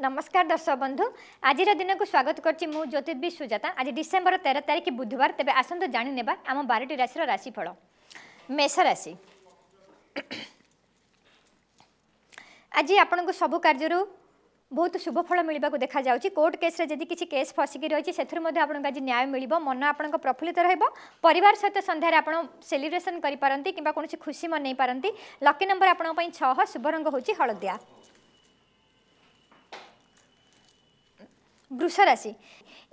नमस्कार दर्शक बन्धु आज को स्वागत गर्छु म ज्योतिवि सुजाता आज डिसेम्बर तेह्र तारिख बुधबार तेबेर आसन्तु जे आम बारटी राशि राशिफल मेष राशि आज आपणको सबै कर्ज्यु बहुत शुभफल देखा देखाऊ कोर्ट केस्रेस केस फसिक आज न्याय मिल मन आपणको प्रफुल्लित रहेको सन्धार सेलब्रेसन गरिपार कम्बा खुशी मनै पार लकि नम्बर आपूर्ति छ शुभ रङ्ग हलदिया ବୃଷ ରାଶି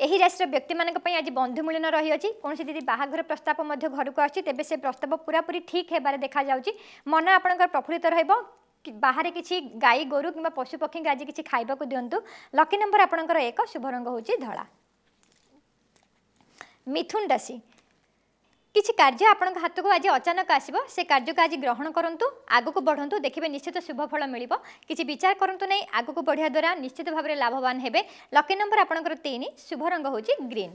ଏହି ରାଶିର ବ୍ୟକ୍ତିମାନଙ୍କ ପାଇଁ ଆଜି ବନ୍ଧୁମିଳନ ରହିଅଛି କୌଣସି ଯଦି ବାହାଘର ପ୍ରସ୍ତାବ ମଧ୍ୟ ଘରକୁ ଆସୁଛି ତେବେ ସେ ପ୍ରସ୍ତାବ ପୁରାପୁରି ଠିକ୍ ହେବାରେ ଦେଖାଯାଉଛି ମନ ଆପଣଙ୍କର ପ୍ରଫୁଲ୍ଲିତ ରହିବ ବାହାରେ କିଛି ଗାଈ ଗୋରୁ କିମ୍ବା ପଶୁପକ୍ଷୀଙ୍କୁ ଆଜି କିଛି ଖାଇବାକୁ ଦିଅନ୍ତୁ ଲକି ନମ୍ବର ଆପଣଙ୍କର ଏକ ଶୁଭ ରଙ୍ଗ ହେଉଛି ଧଳା ମିଥୁନ ରାଶି কিছু কাজ আপনার হাতক আজ অচানক আসব সে কাজকে আজ গ্রহণ করতু আগুক বড়ু দেখবে নিশ্চিত শুভফল মিলব কিছু বিচার করতু না আগুক বড়া দ্বারা নিশ্চিত ভাবে লাভবান হবে লকি নম্বর আপনার তিন শুভ রঙ হচ্ছে গ্রীন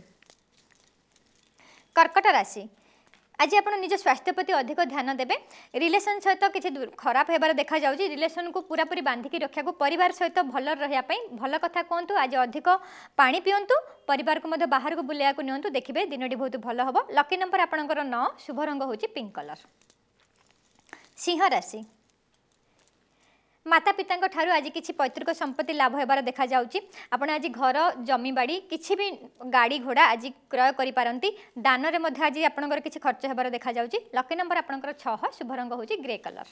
কর্কট রাশি আজ আপনার নিজ স্বাস্থ্য প্রতি অধিক ধ্যান দেবে রিলেসন সহ কিছু খারাপ হবার দেখা যাচ্ছে রিলেসন কু পুরাপুরি বাঁধিকি রক্ষা পরিবার সহ ভাল রহবা ভাল কথা কুহতু আজ অধিক পা পিঁতু পরিবার বাহারক বুলাইয়া নিউ দেখবে দিনটি বহুত ভাল হব লকি নম্বর আপনার ন শুভ রঙ হচ্ছে পিঙ্ক কলর সিংহ রাশি মাতা পিতাঙ্ক ঠারু আজি কিছু পৈতৃক সম্পত্তি লাভ হবার দেখা যাচ্ছে আপনার আজ ঘর জমিবাড়ি কিছু বি গাড়ি ঘোড়া আজ ক্রয় করে পারতি দানরে মধ্যে আজ আপনার কিছু খরচ হবার দেখা যাচ্ছে লকি নম্বর আপনার ছ শুভ রঙ হচ্ছে গ্রে কলর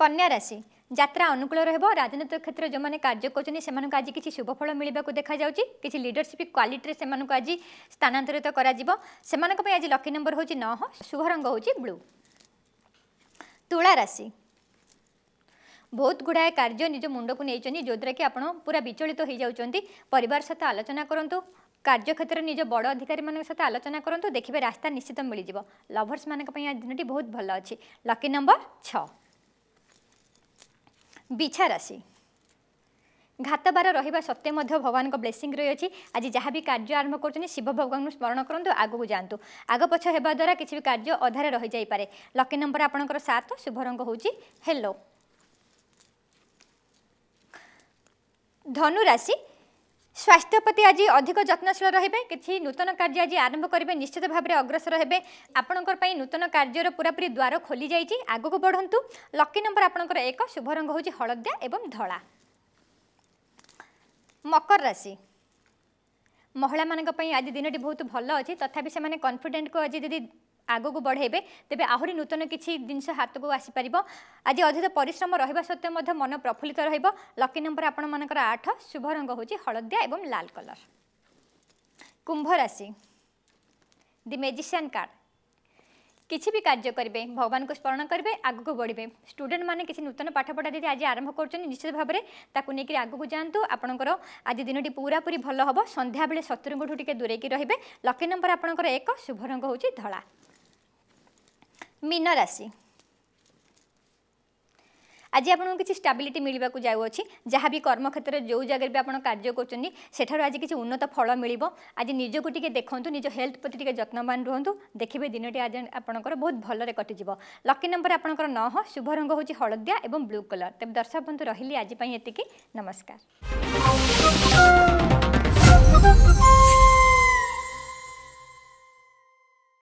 কন্যা রাশি যাত্রা অনুকূল রহব রাজনৈতিক ক্ষেত্রে যে কার্য করছেন সে আজ কিছু শুভফল মিলবাক দেখা যাচ্ছে কিছু লিডরশিপ কোয়ালিটি সে আজ স্থানান্তরিত করা সে আজ লকি নম্বর হচ্ছে নহ শুভ রঙ হচ্ছে ব্লু তুলা রাশি ବହୁତ ଗୁଡ଼ାଏ କାର୍ଯ୍ୟ ନିଜ ମୁଣ୍ଡକୁ ନେଇଛନ୍ତି ଯେଉଁଦ୍ୱାରା କି ଆପଣ ପୁରା ବିଚଳିତ ହୋଇଯାଉଛନ୍ତି ପରିବାର ସହିତ ଆଲୋଚନା କରନ୍ତୁ କାର୍ଯ୍ୟକ୍ଷେତ୍ରରେ ନିଜ ବଡ଼ ଅଧିକାରୀମାନଙ୍କ ସହିତ ଆଲୋଚନା କରନ୍ତୁ ଦେଖିବେ ରାସ୍ତା ନିଶ୍ଚିତ ମିଳିଯିବ ଲଭର୍ସମାନଙ୍କ ପାଇଁ ଆଜି ଦିନଟି ବହୁତ ଭଲ ଅଛି ଲକି ନମ୍ବର ଛଅ ବିଛା ରାଶି ଘାତବାର ରହିବା ସତ୍ତ୍ୱେ ମଧ୍ୟ ଭଗବାନଙ୍କ ବ୍ଲେସିଂ ରହିଅଛି ଆଜି ଯାହା ବି କାର୍ଯ୍ୟ ଆରମ୍ଭ କରୁଛନ୍ତି ଶିବ ଭଗବାନଙ୍କୁ ସ୍ମରଣ କରନ୍ତୁ ଆଗକୁ ଯାଆନ୍ତୁ ଆଗ ପଛ ହେବା ଦ୍ୱାରା କିଛି ବି କାର୍ଯ୍ୟ ଅଧାରେ ରହିଯାଇପାରେ ଲକି ନମ୍ବର ଆପଣଙ୍କର ସାତ ଶୁଭ ରଙ୍ଗ ହେଉଛି ହେଲୋ ধনুরাশি ସ୍ୱାସ୍ଥ୍ୟ ପ୍ରତି ଆଜି ଅଧିକ ଯତ୍ନଶୀଳ ରହିବେ କିଛି ନୂତନ କାର୍ଯ୍ୟ ଆଜି ଆରମ୍ଭ କରିବେ ନିଶ୍ଚିତ ଭାବରେ ଅଗ୍ରସର ହେବେ ଆପଣଙ୍କର ପାଇଁ ନୂତନ କାର୍ଯ୍ୟର ପୁରାପୁରି ଦ୍ୱାର ଖୋଲିଯାଇଛି ଆଗକୁ ବଢ଼ନ୍ତୁ ଲକି ନମ୍ବର ଆପଣଙ୍କର ଏକ ଶୁଭ ରଙ୍ଗ ହେଉଛି ହଳଦିଆ ଏବଂ ଧଳା ମକର ରାଶି ମହିଳାମାନଙ୍କ ପାଇଁ ଆଜି ଦିନଟି ବହୁତ ଭଲ ଅଛି ତଥାପି ସେମାନେ କନଫିଡେଣ୍ଟକୁ ଆଜି ଯଦି ଆଗକୁ ବଢ଼ାଇବେ ତେବେ ଆହୁରି ନୂତନ କିଛି ଜିନିଷ ହାତକୁ ଆସିପାରିବ ଆଜି ଅଧିକ ପରିଶ୍ରମ ରହିବା ସତ୍ତ୍ୱେ ମଧ୍ୟ ମନ ପ୍ରଫୁଲ୍ଲିତ ରହିବ ଲକି ନମ୍ବର ଆପଣମାନଙ୍କର ଆଠ ଶୁଭ ରଙ୍ଗ ହେଉଛି ହଳଦିଆ ଏବଂ ଲାଲ କଲର କୁମ୍ଭ ରାଶି ଦି ମେଜିସିଆନ୍ କାର୍ଡ଼ କିଛି ବି କାର୍ଯ୍ୟ କରିବେ ଭଗବାନଙ୍କୁ ସ୍ମରଣ କରିବେ ଆଗକୁ ବଢ଼ିବେ ଷ୍ଟୁଡେଣ୍ଟମାନେ କିଛି ନୂତନ ପାଠପଢ଼ା ଯଦି ଆଜି ଆରମ୍ଭ କରୁଛନ୍ତି ନିଶ୍ଚିତ ଭାବରେ ତାକୁ ନେଇକରି ଆଗକୁ ଯାଆନ୍ତୁ ଆପଣଙ୍କର ଆଜି ଦିନଟି ପୁରାପୁରି ଭଲ ହେବ ସନ୍ଧ୍ୟାବେଳେ ଶତ୍ରୁଙ୍କଠୁ ଟିକେ ଦୂରେଇକି ରହିବେ ଲକି ନମ୍ବର ଆପଣଙ୍କର ଏକ ଶୁଭ ରଙ୍ଗ ହେଉଛି ଧଳା मीन राशि আজ আপনার কিছু স্টাবিলিটি মিলবা যাওছি যা বি কর্মক্ষেত্রে যে জায়গায় বি আপনার কার্য করছেন সেঠার আজ কিছু উন্নত ফল মিলব আজ নিজকে টিকি দেখুন নিজ হেলথ প্রতি টিকি যত্নবান রুহতু দেখবে দিনটি আজ আপনার বহু ভালরে কটিযোগ লকি নম্বর আপনার নহ শুভ রঙ হচ্ছে হলদিয়া এবং ব্লু কলর তেমন দর্শক বন্ধু রহলি আজপাই এতিকি নমস্কার